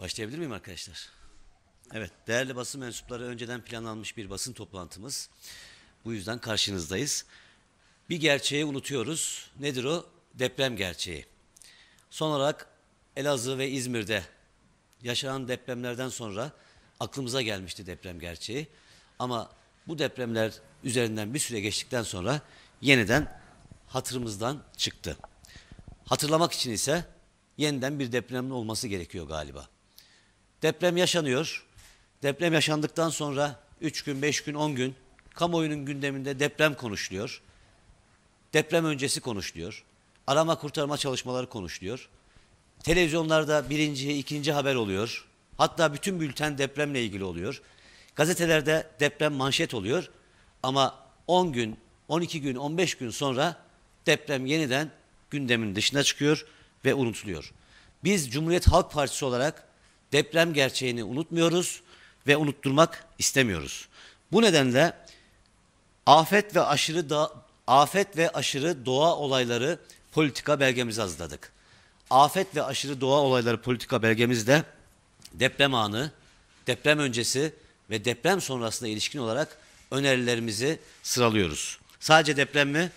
Başlayabilir miyim arkadaşlar? Evet, değerli basın mensupları önceden planlanmış bir basın toplantımız. Bu yüzden karşınızdayız. Bir gerçeği unutuyoruz. Nedir o? Deprem gerçeği. Son olarak Elazığ ve İzmir'de yaşanan depremlerden sonra aklımıza gelmişti deprem gerçeği. Ama bu depremler üzerinden bir süre geçtikten sonra yeniden hatırımızdan çıktı. Hatırlamak için ise yeniden bir depremin olması gerekiyor galiba. Deprem yaşanıyor. Deprem yaşandıktan sonra 3 gün, 5 gün, 10 gün kamuoyunun gündeminde deprem konuşuluyor. Deprem öncesi konuşuluyor. Arama kurtarma çalışmaları konuşuluyor. Televizyonlarda birinci, ikinci haber oluyor. Hatta bütün bülten depremle ilgili oluyor. Gazetelerde deprem manşet oluyor. Ama 10 gün, 12 gün, 15 gün sonra deprem yeniden gündemin dışına çıkıyor ve unutuluyor. Biz Cumhuriyet Halk Partisi olarak deprem gerçeğini unutmuyoruz ve unutturmak istemiyoruz. Bu nedenle afet ve aşırı da, afet ve aşırı doğa olayları politika belgemizi hazırladık. Afet ve aşırı doğa olayları politika belgemizde deprem anı, deprem öncesi ve deprem sonrasında ilişkin olarak önerilerimizi sıralıyoruz. Sadece deprem mi?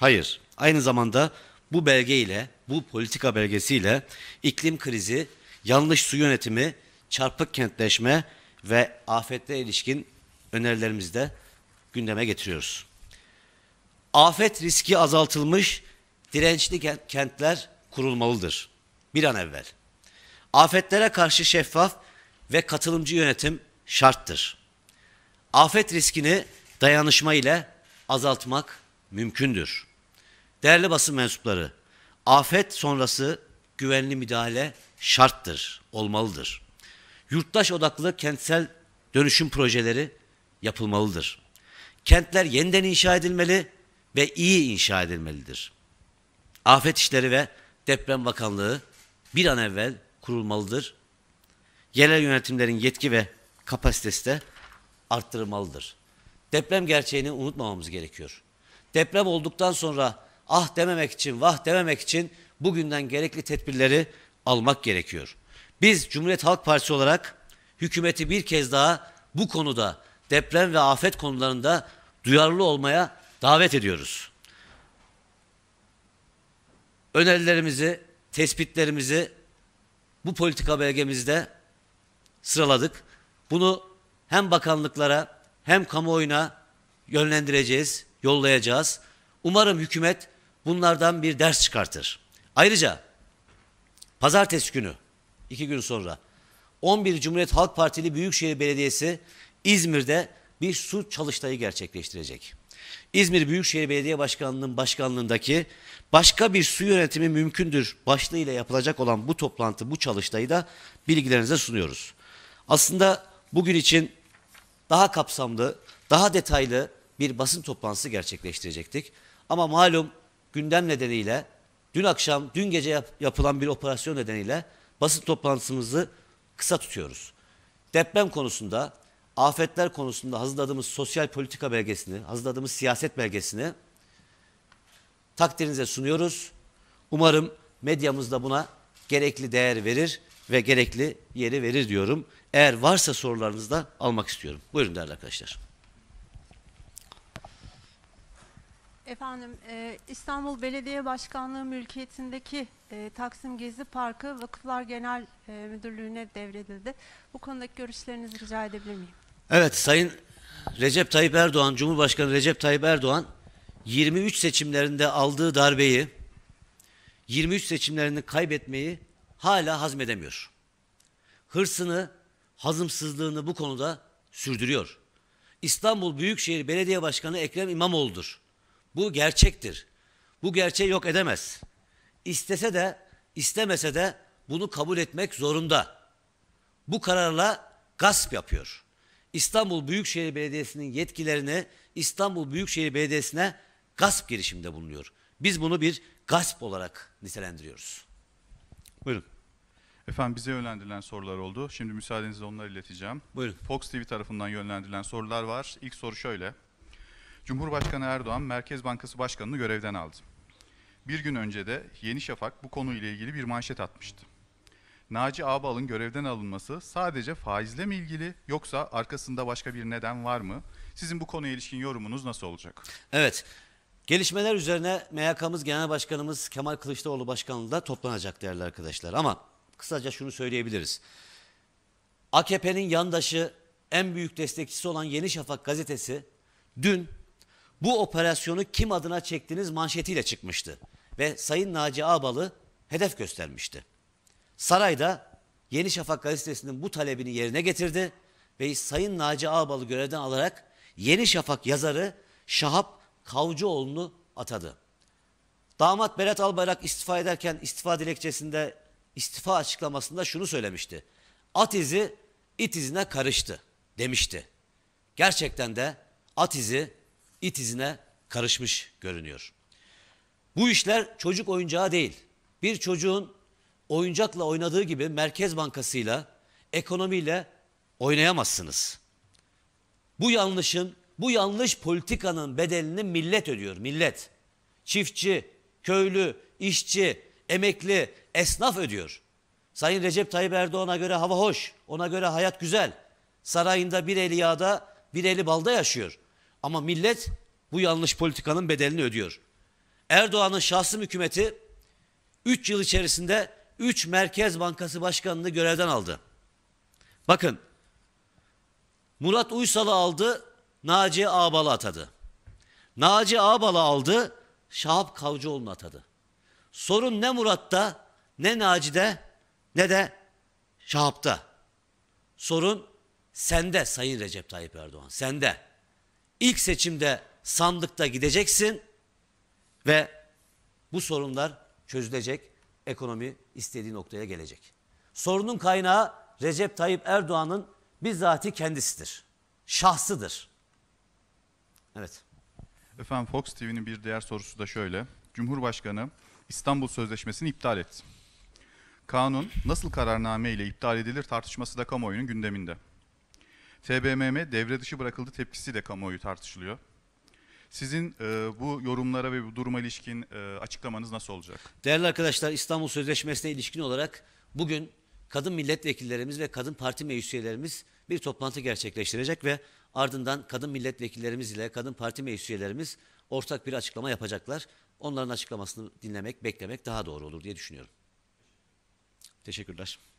Hayır. Aynı zamanda bu belge ile, bu politika belgesiyle iklim krizi yanlış su yönetimi, çarpık kentleşme ve afetle ilişkin önerilerimizi de gündeme getiriyoruz. Afet riski azaltılmış dirençli kentler kurulmalıdır bir an evvel. Afetlere karşı şeffaf ve katılımcı yönetim şarttır. Afet riskini dayanışma ile azaltmak mümkündür. Değerli basın mensupları, afet sonrası güvenli müdahale şarttır, olmalıdır. Yurttaş odaklı kentsel dönüşüm projeleri yapılmalıdır. Kentler yeniden inşa edilmeli ve iyi inşa edilmelidir. Afet İşleri ve Deprem Bakanlığı bir an evvel kurulmalıdır. Yerel yönetimlerin yetki ve kapasitesi de arttırılmalıdır. Deprem gerçeğini unutmamamız gerekiyor. Deprem olduktan sonra ah dememek için, vah dememek için bugünden gerekli tedbirleri almak gerekiyor. Biz Cumhuriyet Halk Partisi olarak hükümeti bir kez daha bu konuda deprem ve afet konularında duyarlı olmaya davet ediyoruz. Önerilerimizi, tespitlerimizi bu politika belgemizde sıraladık. Bunu hem bakanlıklara hem kamuoyuna yönlendireceğiz, yollayacağız. Umarım hükümet bunlardan bir ders çıkartır. Ayrıca Pazartesi günü, iki gün sonra 11 Cumhuriyet Halk Partili Büyükşehir Belediyesi İzmir'de bir su çalıştayı gerçekleştirecek. İzmir Büyükşehir Belediye Başkanlığı'nın başkanlığındaki başka bir su yönetimi mümkündür başlığıyla yapılacak olan bu toplantı, bu çalıştayı da bilgilerinize sunuyoruz. Aslında bugün için daha kapsamlı, daha detaylı bir basın toplantısı gerçekleştirecektik. Ama malum gündem nedeniyle Dün akşam, dün gece yap, yapılan bir operasyon nedeniyle basın toplantımızı kısa tutuyoruz. Deprem konusunda, afetler konusunda hazırladığımız sosyal politika belgesini, hazırladığımız siyaset belgesini takdirinize sunuyoruz. Umarım medyamız da buna gerekli değer verir ve gerekli yeri verir diyorum. Eğer varsa sorularınızı da almak istiyorum. Buyurun değerli arkadaşlar. Efendim e, İstanbul Belediye Başkanlığı mülkiyetindeki e, Taksim Gezi Parkı Vakıflar Genel e, Müdürlüğü'ne devredildi. Bu konudaki görüşlerinizi rica edebilir miyim? Evet Sayın Recep Tayyip Erdoğan, Cumhurbaşkanı Recep Tayyip Erdoğan 23 seçimlerinde aldığı darbeyi 23 seçimlerini kaybetmeyi hala hazmedemiyor. Hırsını, hazımsızlığını bu konuda sürdürüyor. İstanbul Büyükşehir Belediye Başkanı Ekrem İmamoğlu'dur. Bu gerçektir. Bu gerçeği yok edemez. İstese de istemese de bunu kabul etmek zorunda. Bu kararla gasp yapıyor. İstanbul Büyükşehir Belediyesi'nin yetkilerini İstanbul Büyükşehir Belediyesi'ne gasp girişimde bulunuyor. Biz bunu bir gasp olarak nitelendiriyoruz. Buyurun. Efendim bize yönlendirilen sorular oldu. Şimdi müsaadenizle onları ileteceğim. Buyurun. Fox TV tarafından yönlendirilen sorular var. İlk soru şöyle. Cumhurbaşkanı Erdoğan Merkez Bankası Başkanı'nı görevden aldı. Bir gün önce de Yeni Şafak bu konuyla ilgili bir manşet atmıştı. Naci Ağbal'ın görevden alınması sadece faizle mi ilgili yoksa arkasında başka bir neden var mı? Sizin bu konuya ilişkin yorumunuz nasıl olacak? Evet. Gelişmeler üzerine MHK'mız Genel Başkanımız Kemal Kılıçdaroğlu Başkanlığı'nda toplanacak değerli arkadaşlar. Ama kısaca şunu söyleyebiliriz. AKP'nin yandaşı en büyük destekçisi olan Yeni Şafak gazetesi dün bu operasyonu kim adına çektiniz manşetiyle çıkmıştı ve Sayın Naci Ağbalı hedef göstermişti. Sarayda Yeni Şafak gazetesinin bu talebini yerine getirdi ve Sayın Naci Ağbalı görevden alarak Yeni Şafak yazarı Şahap Kavcıoğlu'nu atadı. Damat Berat Albayrak istifa ederken istifa dilekçesinde istifa açıklamasında şunu söylemişti. At izi it izine karıştı demişti. Gerçekten de at izi it izine karışmış görünüyor. Bu işler çocuk oyuncağı değil. Bir çocuğun oyuncakla oynadığı gibi Merkez Bankası'yla, ekonomiyle oynayamazsınız. Bu yanlışın, bu yanlış politikanın bedelini millet ödüyor, millet. Çiftçi, köylü, işçi, emekli, esnaf ödüyor. Sayın Recep Tayyip Erdoğan'a göre hava hoş, ona göre hayat güzel. Sarayında bir eli yağda, bir eli balda yaşıyor. Ama millet bu yanlış politikanın bedelini ödüyor. Erdoğan'ın şahsım hükümeti 3 yıl içerisinde 3 Merkez Bankası Başkanı'nı görevden aldı. Bakın Murat Uysal'ı aldı, Naci Ağbal'ı atadı. Naci Ağbal'ı aldı, Şahap Kavcıoğlu'nu atadı. Sorun ne Murat'ta, ne Naci'de, ne de Şahap'ta. Sorun sende Sayın Recep Tayyip Erdoğan, sende ilk seçimde sandıkta gideceksin ve bu sorunlar çözülecek, ekonomi istediği noktaya gelecek. Sorunun kaynağı Recep Tayyip Erdoğan'ın bizzati kendisidir. Şahsıdır. Evet. Efendim Fox TV'nin bir diğer sorusu da şöyle. Cumhurbaşkanı İstanbul Sözleşmesi'ni iptal et. Kanun nasıl kararname ile iptal edilir tartışması da kamuoyunun gündeminde. TBMM devre dışı bırakıldı tepkisi de kamuoyu tartışılıyor. Sizin e, bu yorumlara ve bu duruma ilişkin e, açıklamanız nasıl olacak? Değerli arkadaşlar İstanbul Sözleşmesi'ne ilişkin olarak bugün kadın milletvekillerimiz ve kadın parti meclis üyelerimiz bir toplantı gerçekleştirecek ve ardından kadın milletvekillerimiz ile kadın parti meclis üyelerimiz ortak bir açıklama yapacaklar. Onların açıklamasını dinlemek, beklemek daha doğru olur diye düşünüyorum. Teşekkürler.